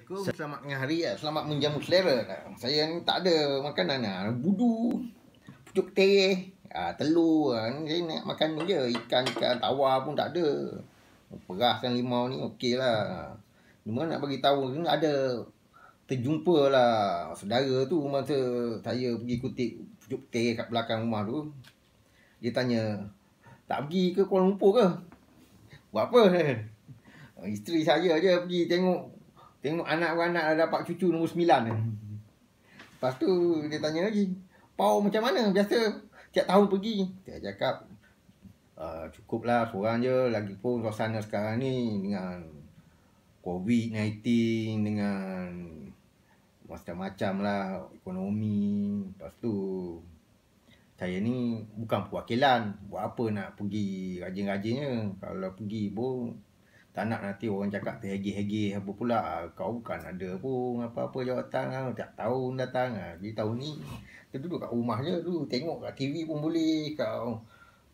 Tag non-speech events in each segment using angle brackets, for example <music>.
Assalamualaikum. Selamat tengah hari. Lah. Selamat menjamu selera. Saya ni tak ada makanan. Lah. Budu. Pucuk teh. Ah, telur. Ah, saya nak makan ni je. Ikan, ikan, tawar pun tak ada. Perasan limau ni okey lah. Cuma nak bagi tahu ni ada terjumpa lah saudara tu masa saya pergi kutip pucuk teh kat belakang rumah tu. Dia tanya, tak pergi ke Kuala Lumpur ke? Buat apa? <laughs> Isteri saya je pergi tengok Tengok anak-anak dah dapat cucu nombor sembilan ni. Lepas tu dia tanya lagi. Pau macam mana? Biasa tiap tahun pergi. Dia cakap uh, cukuplah seorang je. Lagipun suasana sekarang ni dengan COVID-19 dengan macam-macam lah ekonomi. Lepas tu saya ni bukan perwakilan. Buat apa nak pergi rajin-rajinnya. Kalau pergi pun tak nak nanti orang cakap terhegi-hegi apa pula. Kau bukan ada pun apa-apa jawatan. Kan. Ha, tiap tahun datang. Kan. Jadi tahun ni, kita duduk kat rumah je dulu. Tengok kat TV pun boleh. Kau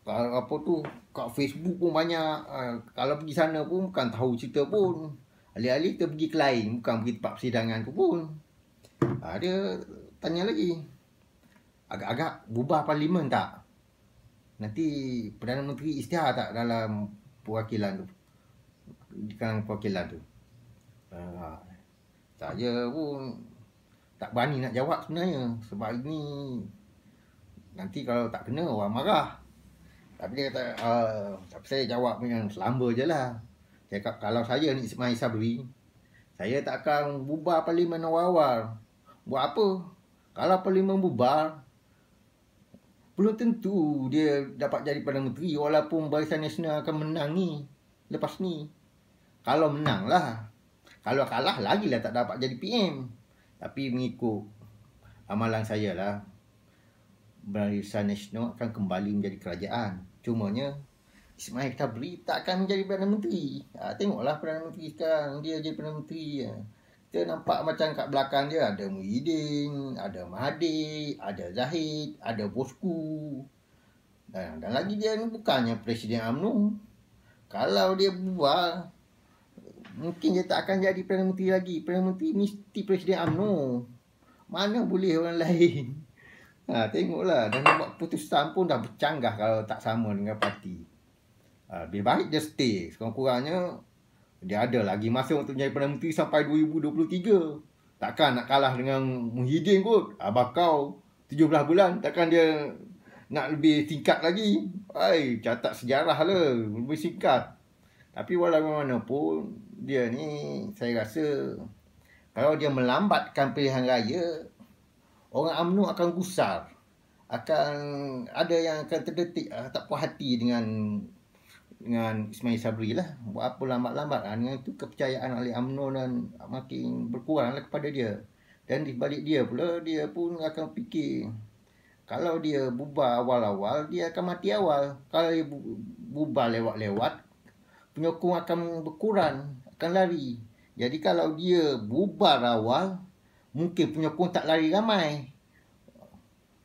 apa tu kat Facebook pun banyak ha, kalau pergi sana pun bukan tahu cerita pun alih-alih kita pergi ke lain bukan pergi tempat persidangan tu pun dia tanya lagi agak-agak bubah parlimen tak nanti Perdana Menteri istihar tak dalam perwakilan tu dengan kokilan lah tu. Ha. Saya pun tak berani nak jawab sebenarnya sebab ini nanti kalau tak kena orang marah. Tapi dia kata, uh, ah, tapi saya jawab dengan selamba je lah. Cakap, kalau saya ni Ismail Sabri, saya tak akan bubar parlimen awal-awal. Buat apa? Kalau parlimen bubar, belum tentu dia dapat jadi Perdana Menteri walaupun Barisan Nasional akan menang ni lepas ni. Kalau menang lah Kalau kalah lagi lah tak dapat jadi PM Tapi mengikut Amalan saya lah Barisan Nasional akan kembali menjadi kerajaan Cumanya Ismail Tabri tak akan menjadi Perdana Menteri ha, Tengoklah Perdana Menteri sekarang Dia jadi Perdana Menteri ya. Kita nampak macam kat belakang dia ada Muhyiddin, ada Mahathir, ada Zahid, ada Bosku. Dan, dan lagi dia ni bukannya Presiden UMNO. Kalau dia bubar, Mungkin dia tak akan jadi Perdana Menteri lagi. Perdana Menteri mesti Presiden UMNO. Mana boleh orang <laughs> lain. Ha, tengoklah. Dan buat keputusan pun dah bercanggah kalau tak sama dengan parti. Ha, lebih baik dia stay. Sekurang-kurangnya dia ada lagi masa untuk jadi Perdana Menteri sampai 2023. Takkan nak kalah dengan Muhyiddin kot. Abah kau 17 bulan. Takkan dia nak lebih singkat lagi. Hai, catat sejarah lah. Lebih singkat. Tapi walaupun mana pun, dia ni saya rasa kalau dia melambatkan pilihan raya orang amnu akan gusar akan ada yang akan terdetik ah, tak puas hati dengan dengan Ismail Sabri lah buat apa lambat-lambat kan dengan itu kepercayaan oleh amnu dan makin berkurang lah kepada dia dan di balik dia pula dia pun akan fikir kalau dia bubar awal-awal dia akan mati awal kalau dia bubar lewat-lewat penyokong akan berkurang, akan lari. Jadi kalau dia bubar awal, mungkin penyokong tak lari ramai.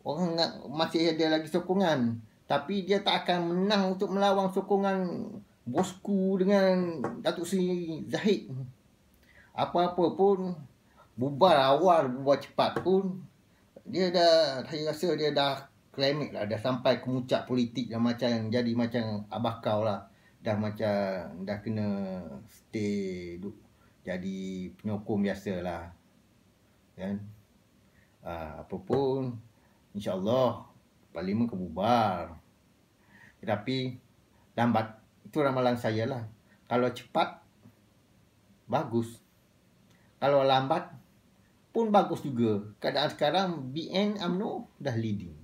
Orang masih ada lagi sokongan. Tapi dia tak akan menang untuk melawan sokongan bosku dengan Datuk Seri Zahid. Apa-apa pun, bubar awal, bubar cepat pun, dia dah, saya rasa dia dah klimik lah. Dah sampai kemuncak politik dan macam jadi macam abakau lah dah macam dah kena stay duk, jadi penyokong biasalah kan ha, apa pun insyaallah parlimen bubar. tetapi lambat itu ramalan saya lah kalau cepat bagus kalau lambat pun bagus juga keadaan sekarang BN amno dah leading